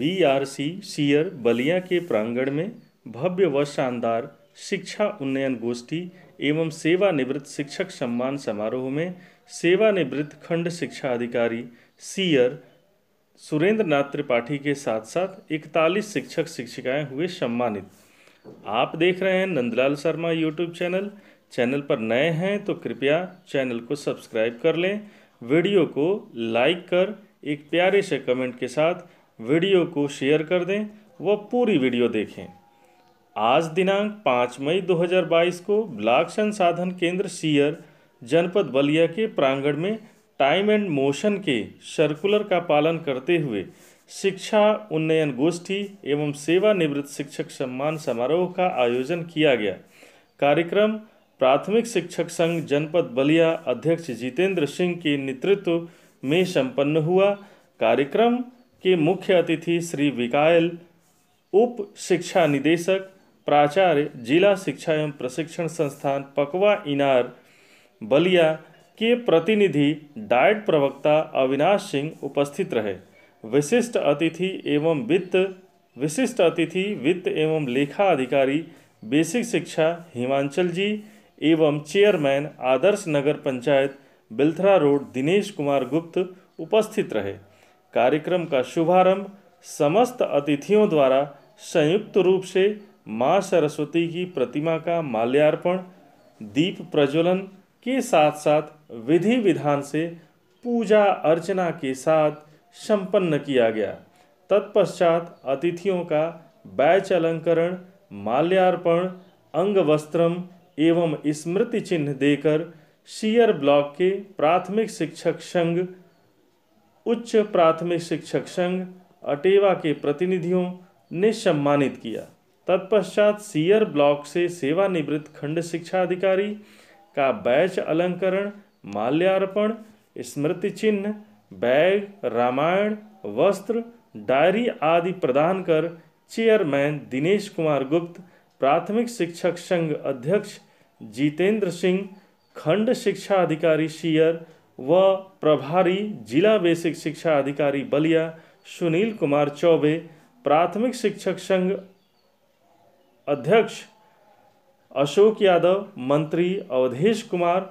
BRC shear Ballia के प्रांगण में भव्य व शानदार शिक्षा उन्नयन गोष्ठी एवं सेवानिवृत्त शिक्षक सम्मान समारोह में सेवानिवृत्त खंड शिक्षा अधिकारी सीयर सुरेंद्र नाथ त्रिपाठी के साथ साथ 41 शिक्षक शिक्षिकाएं हुए सम्मानित आप देख रहे हैं Nandlal Sharma YouTube channel channel पर नए हैं तो कृपया चैनल को सब्सक्राइब कर लें वीडियो को लाइक कर एक प्यारे से कमेंट के साथ वीडियो को शेयर कर दें व पूरी वीडियो देखें आज दिनांक पाँच मई 2022 को ब्लॉक संसाधन केंद्र सीयर जनपद बलिया के प्रांगण में टाइम एंड मोशन के सर्कुलर का पालन करते हुए शिक्षा उन्नयन गोष्ठी एवं सेवानिवृत्त शिक्षक सम्मान समारोह का आयोजन किया गया कार्यक्रम प्राथमिक शिक्षक संघ जनपद बलिया अध्यक्ष जितेंद्र सिंह के नेतृत्व में संपन्न हुआ कार्यक्रम के मुख्य अतिथि श्री विकायल उप शिक्षा निदेशक प्राचार्य जिला शिक्षा एवं प्रशिक्षण संस्थान पकवा इनार बलिया के प्रतिनिधि डायट प्रवक्ता अविनाश सिंह उपस्थित रहे विशिष्ट अतिथि एवं वित्त विशिष्ट अतिथि वित्त एवं लेखा अधिकारी बेसिक शिक्षा हिमांचल जी एवं चेयरमैन आदर्श नगर पंचायत बिल्थरा रोड दिनेश कुमार गुप्त उपस्थित रहे कार्यक्रम का शुभारंभ समस्त अतिथियों द्वारा संयुक्त रूप से माँ सरस्वती की प्रतिमा का माल्यार्पण दीप प्रज्वलन के साथ साथ विधि विधान से पूजा अर्चना के साथ संपन्न किया गया तत्पश्चात अतिथियों का बैच अलंकरण माल्यार्पण अंग वस्त्रम एवं स्मृति चिन्ह देकर शियर ब्लॉक के प्राथमिक शिक्षक संघ उच्च प्राथमिक शिक्षक संघ अटेवा के प्रतिनिधियों ने सम्मानित किया तत्पश्चात सीयर ब्लॉक से सेवानिवृत्त खंड शिक्षा अधिकारी का बैच अलंकरण माल्यार्पण स्मृति चिन्ह बैग रामायण वस्त्र डायरी आदि प्रदान कर चेयरमैन दिनेश कुमार गुप्त प्राथमिक शिक्षक संघ अध्यक्ष जितेंद्र सिंह खंड शिक्षा अधिकारी सीयर व प्रभारी जिला बेसिक शिक्षा अधिकारी बलिया सुनील कुमार चौबे प्राथमिक शिक्षक संघ अध्यक्ष अशोक यादव मंत्री अवधेश कुमार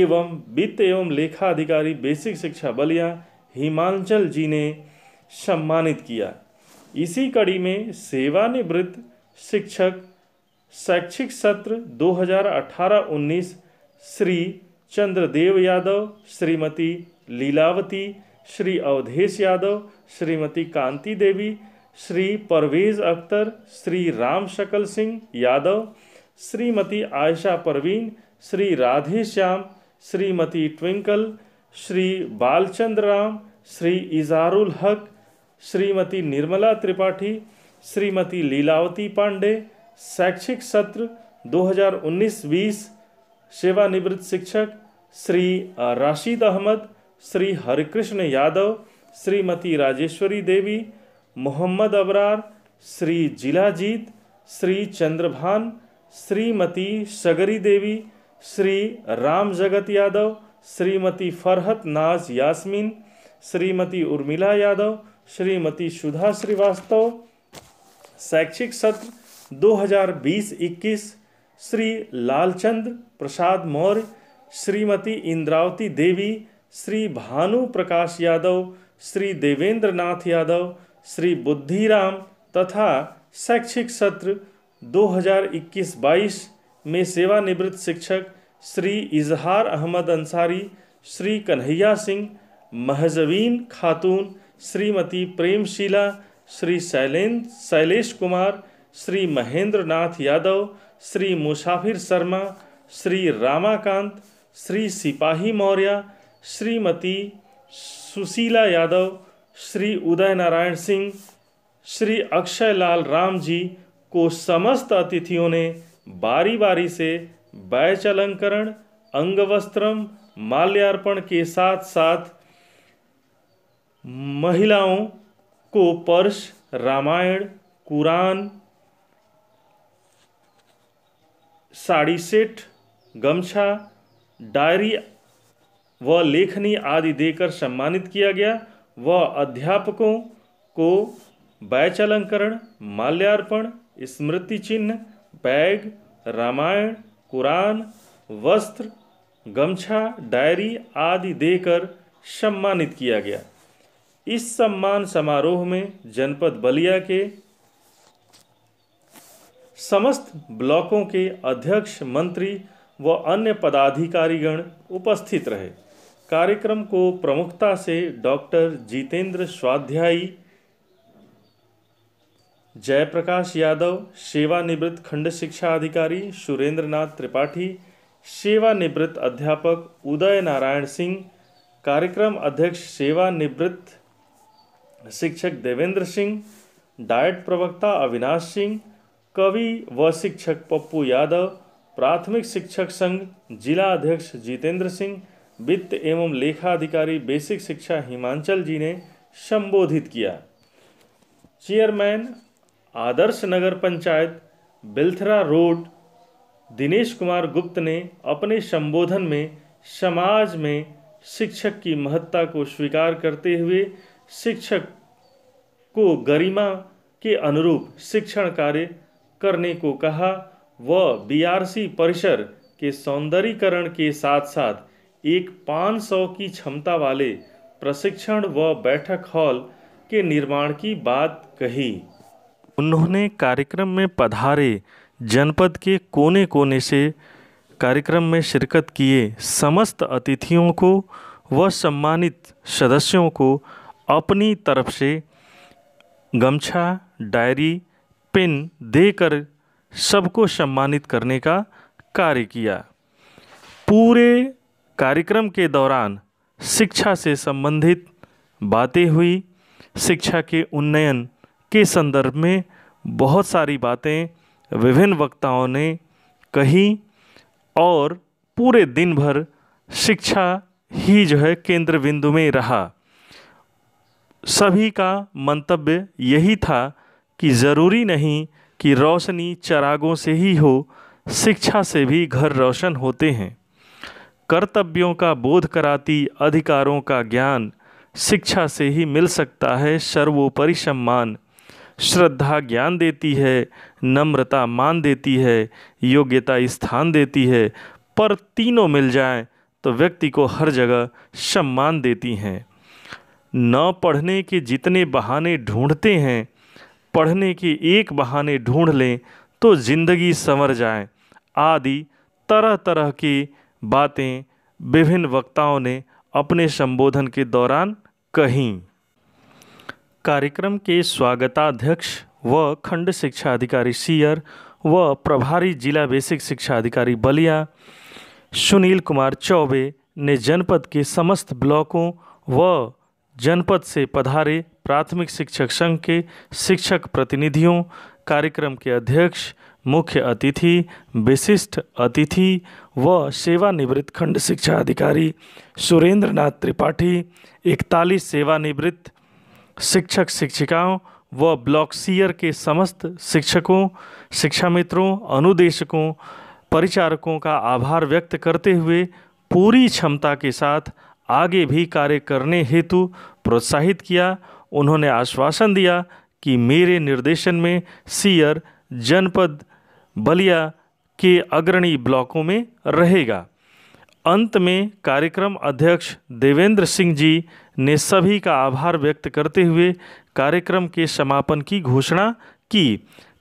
एवं वित्त एवं लेखा अधिकारी बेसिक शिक्षा बलिया हिमांचल जी ने सम्मानित किया इसी कड़ी में सेवानिवृत्त शिक्षक शैक्षिक सत्र 2018-19 श्री चंद्रदेव यादव श्रीमती लीलावती श्री अवधेश यादव श्रीमती कांति देवी श्री परवेज अख्तर श्री राम शकल सिंह यादव श्रीमती आयशा परवीन श्री राधे श्याम श्रीमती ट्विंकल श्री बालचंद्र राम श्री इजारुल हक श्रीमती निर्मला त्रिपाठी श्रीमती लीलावती पांडे शैक्षिक सत्र 2019-20 सेवानिवृत्त शिक्षक श्री राशिद अहमद श्री हरिकृष्ण यादव श्रीमती राजेश्वरी देवी मोहम्मद अबरार श्री जिलाजीत श्री चंद्रभान श्रीमती सगरी देवी श्री राम जगत यादव श्रीमती फरहत नाज यास्मीन श्रीमती उर्मिला यादव श्रीमती सुधा श्रीवास्तव शैक्षिक सत्र 2020-21 श्री लालचंद प्रसाद मौर्य श्रीमती इंद्रावती देवी श्री भानु प्रकाश यादव श्री देवेंद्र नाथ यादव श्री बुद्धिराम तथा शैक्षिक सत्र 2021-22 में सेवानिवृत्त शिक्षक श्री इजहार अहमद अंसारी श्री कन्हैया सिंह महजवीन खातून श्रीमती प्रेमशीला श्री शैलेन शैलेश कुमार श्री महेंद्र नाथ यादव श्री मुसाफिर शर्मा श्री रामाकांत श्री सिपाही मौर्य श्रीमती सुशीला यादव श्री उदय नारायण सिंह श्री अक्षय लाल राम जी को समस्त अतिथियों ने बारी बारी से बैच अलंकरण अंगवस्त्रम माल्यार्पण के साथ साथ महिलाओं को पर्श रामायण कुरान साड़ी सेट गमछा डायरी व लेखनी आदि देकर सम्मानित किया गया व अध्यापकों को बैच अलंकरण माल्यार्पण स्मृति चिन्ह बैग रामायण कुरान वस्त्र गमछा डायरी आदि देकर सम्मानित किया गया इस सम्मान समारोह में जनपद बलिया के समस्त ब्लॉकों के अध्यक्ष मंत्री व अन्य पदाधिकारीगण उपस्थित रहे कार्यक्रम को प्रमुखता से डॉक्टर जितेंद्र स्वाध्यायी जयप्रकाश यादव सेवानिवृत्त खंड शिक्षा अधिकारी सुरेंद्र नाथ त्रिपाठी सेवानिवृत्त अध्यापक उदय नारायण सिंह कार्यक्रम अध्यक्ष सेवानिवृत्त शिक्षक देवेंद्र सिंह डायट प्रवक्ता अविनाश सिंह कवि व शिक्षक पप्पू यादव प्राथमिक शिक्षक संघ जिला अध्यक्ष जितेंद्र सिंह वित्त एवं लेखा अधिकारी बेसिक शिक्षा हिमांचल जी ने संबोधित किया चेयरमैन आदर्श नगर पंचायत बिल्थरा रोड दिनेश कुमार गुप्त ने अपने संबोधन में समाज में शिक्षक की महत्ता को स्वीकार करते हुए शिक्षक को गरिमा के अनुरूप शिक्षण कार्य करने को कहा व बीआरसी परिसर के सौंदर्यीकरण के साथ साथ एक 500 की क्षमता वाले प्रशिक्षण व बैठक हॉल के निर्माण की बात कही उन्होंने कार्यक्रम में पधारे जनपद के कोने कोने से कार्यक्रम में शिरकत किए समस्त अतिथियों को व सम्मानित सदस्यों को अपनी तरफ से गमछा डायरी पेन देकर सबको सम्मानित करने का कार्य किया पूरे कार्यक्रम के दौरान शिक्षा से संबंधित बातें हुई शिक्षा के उन्नयन के संदर्भ में बहुत सारी बातें विभिन्न वक्ताओं ने कही और पूरे दिन भर शिक्षा ही जो है केंद्र बिंदु में रहा सभी का मंतव्य यही था कि ज़रूरी नहीं कि रोशनी चरागों से ही हो शिक्षा से भी घर रोशन होते हैं कर्तव्यों का बोध कराती अधिकारों का ज्ञान शिक्षा से ही मिल सकता है सर्वोपरि सम्मान श्रद्धा ज्ञान देती है नम्रता मान देती है योग्यता स्थान देती है पर तीनों मिल जाए तो व्यक्ति को हर जगह सम्मान देती हैं न पढ़ने के जितने बहाने ढूंढते हैं पढ़ने के एक बहाने ढूंढ लें तो ज़िंदगी संवर जाए आदि तरह तरह की बातें विभिन्न वक्ताओं ने अपने संबोधन के दौरान कही कार्यक्रम के स्वागताध्यक्ष व खंड शिक्षा अधिकारी सीयर व प्रभारी जिला बेसिक शिक्षा अधिकारी बलिया सुनील कुमार चौबे ने जनपद के समस्त ब्लॉकों व जनपद से पधारे प्राथमिक शिक्षक संघ के शिक्षक प्रतिनिधियों कार्यक्रम के अध्यक्ष मुख्य अतिथि विशिष्ट अतिथि व सेवानिवृत्त खंड शिक्षा अधिकारी सुरेंद्र नाथ त्रिपाठी इकतालीस सेवानिवृत्त शिक्षक शिक्षिकाओं व ब्लॉक सीयर के समस्त शिक्षकों शिक्षा मित्रों अनुदेशकों परिचारकों का आभार व्यक्त करते हुए पूरी क्षमता के साथ आगे भी कार्य करने हेतु प्रोत्साहित किया उन्होंने आश्वासन दिया कि मेरे निर्देशन में सीयर जनपद बलिया के अग्रणी ब्लॉकों में रहेगा अंत में कार्यक्रम अध्यक्ष देवेंद्र सिंह जी ने सभी का आभार व्यक्त करते हुए कार्यक्रम के समापन की घोषणा की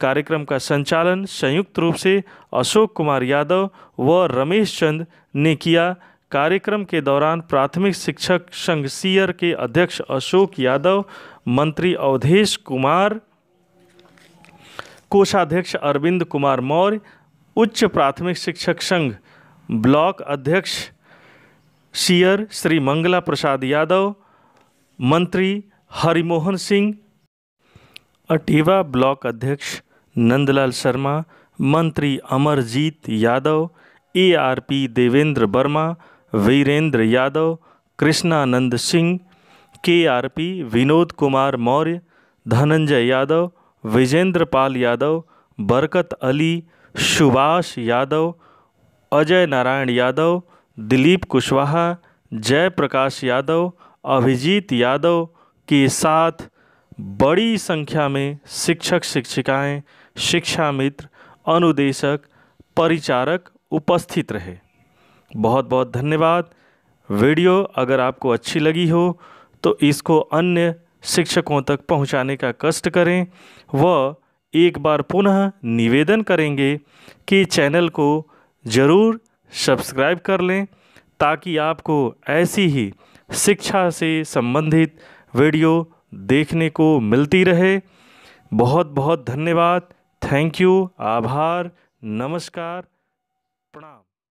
कार्यक्रम का संचालन संयुक्त रूप से अशोक कुमार यादव व रमेश चंद ने किया कार्यक्रम के दौरान प्राथमिक शिक्षक संघ सीयर के अध्यक्ष अशोक यादव मंत्री अवधेश कुमार कोषाध्यक्ष अरविंद कुमार मौर्य उच्च प्राथमिक शिक्षक संघ ब्लॉक अध्यक्ष सीयर श्री मंगला प्रसाद यादव मंत्री हरिमोहन सिंह अटीवा ब्लॉक अध्यक्ष नंदलाल शर्मा मंत्री Amarjeet Yadav ARP Devendra Verma Virendra Yadav Krishnanand Singh K R P Vinod Kumar Maurya Dhananjay Yadav Vijendra Pal Yadav Barkat Ali Subhash Yadav Ajay Narayan Yadav Dilip Kushwaha Jayaprakash Yadav Abhijit Yadav के साथ बड़ी संख्या में शिक्षक शिक्षिकाएं शिक्षा मित्र अनुदेशक परिचारक उपस्थित रहे बहुत बहुत धन्यवाद वीडियो अगर आपको अच्छी लगी हो तो इसको अन्य शिक्षकों तक पहुंचाने का कष्ट करें व एक बार पुनः निवेदन करेंगे कि चैनल को ज़रूर सब्सक्राइब कर लें ताकि आपको ऐसी ही शिक्षा से संबंधित वीडियो देखने को मिलती रहे बहुत बहुत धन्यवाद थैंक यू आभार नमस्कार